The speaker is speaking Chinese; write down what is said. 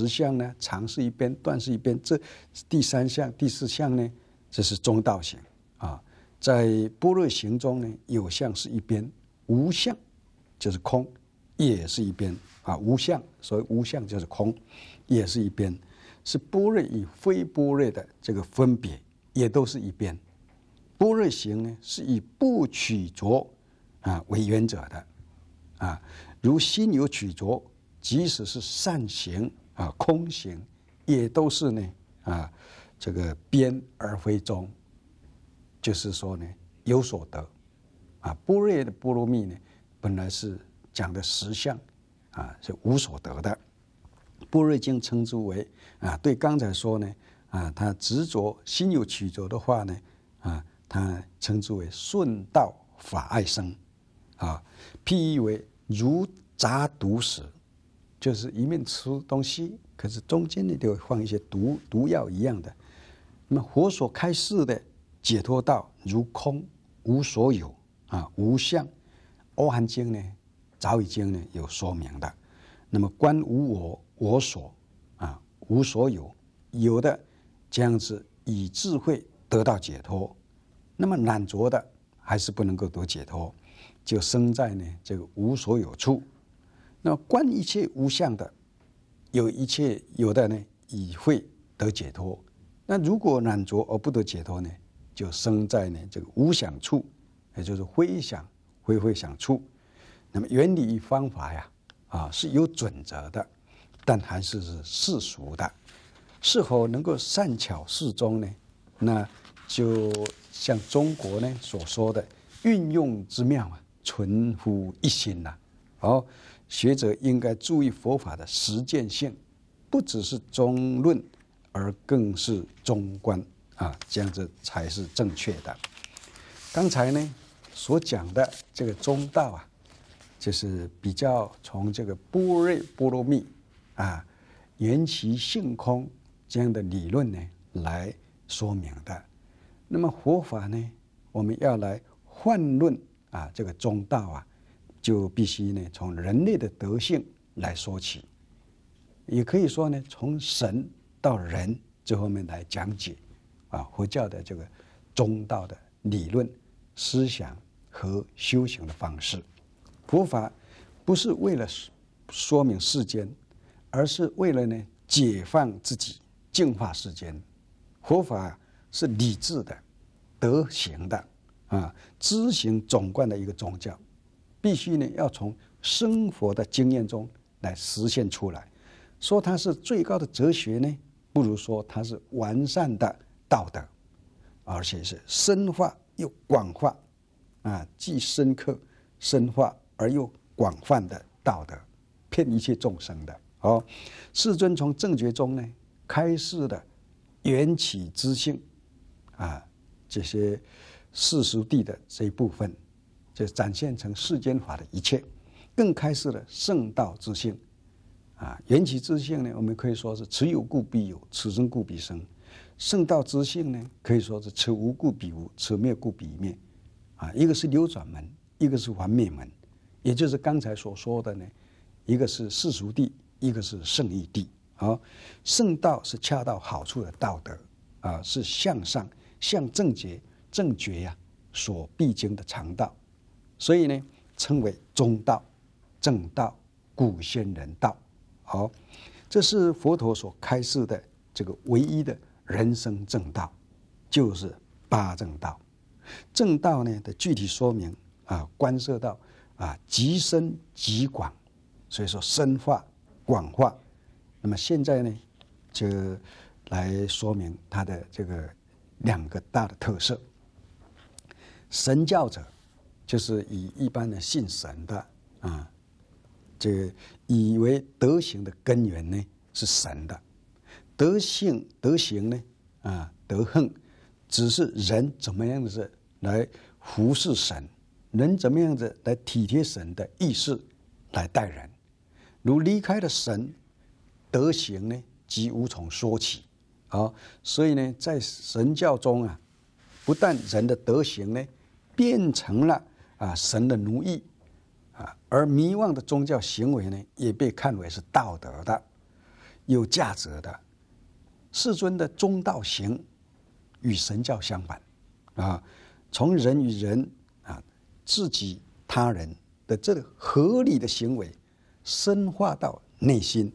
十项呢，长是一边，断是一边。这第三项、第四项呢，这是中道行啊。在波若行中呢，有相是一边，无相就是空，也是一边啊。无相，所以无相就是空，也是一边。是波若与非波若的这个分别，也都是一边。波若行呢，是以不取着啊为原则的啊。如心有取着，即使是善行。啊，空行也都是呢，啊，这个边而非中，就是说呢，有所得。啊，般若的般若蜜呢，本来是讲的实相，啊，是无所得的。般若经称之为啊，对刚才说呢，啊，他执着心有曲折的话呢，啊，他称之为顺道法爱生，啊，譬喻为如杂毒食。就是一面吃东西，可是中间你就放一些毒毒药一样的。那么佛所开示的解脱道，如空无所有啊，无相，《欧汉经》呢早已经呢有说明的。那么观无我、我所啊无所有，有的这样子以智慧得到解脱。那么懒惰的还是不能够得解脱，就生在呢这个无所有处。那观一切无相的，有一切有的呢，已会得解脱。那如果懒拙而不得解脱呢，就生在呢这个无想处，也就是非想非非想处。那么原理与方法呀，啊是有准则的，但还是是世俗的，是否能够善巧适中呢？那就像中国呢所说的运用之妙啊，存乎一心呐，哦。学者应该注意佛法的实践性，不只是中论，而更是中观啊，这样子才是正确的。刚才呢所讲的这个中道啊，就是比较从这个波若波罗蜜啊、缘起性空这样的理论呢来说明的。那么佛法呢，我们要来换论啊这个中道啊。就必须呢从人类的德性来说起，也可以说呢从神到人这方面来讲解，啊，佛教的这个中道的理论、思想和修行的方式。佛法不是为了说明世间，而是为了呢解放自己、净化世间。佛法是理智的、德行的，啊，知行总贯的一个宗教。必须呢，要从生活的经验中来实现出来。说它是最高的哲学呢，不如说它是完善的道德，而且是深化又广化，啊，既深刻、深化而又广泛的道德，骗一切众生的哦。世尊从正觉中呢，开示的缘起之性，啊，这些世俗地的这一部分。就展现成世间法的一切，更开始了圣道之性。啊，缘起之性呢？我们可以说是此有故必有，此生故必生；圣道之性呢，可以说是此无故必无，此灭故必灭。啊，一个是流转门，一个是还灭门，也就是刚才所说的呢，一个是世俗地，一个是圣义地。啊，圣道是恰到好处的道德，啊，是向上向正觉正觉呀所必经的常道。所以呢，称为中道、正道、古仙人道，好，这是佛陀所开示的这个唯一的人生正道，就是八正道。正道呢的具体说明啊，观涉到啊极深极广，所以说深化广化。那么现在呢，就来说明它的这个两个大的特色：神教者。就是以一般的信神的啊，这以为德行的根源呢是神的，德性德行呢啊德行，只是人怎么样子来服侍神，人怎么样子来体贴神的意识来待人，如离开了神，德行呢即无从说起啊，所以呢，在神教中啊，不但人的德行呢变成了。啊，神的奴役，啊，而迷惘的宗教行为呢，也被看为是道德的、有价值的。世尊的中道行，与神教相反，啊，从人与人、啊自己他人的这个合理的行为，深化到内心。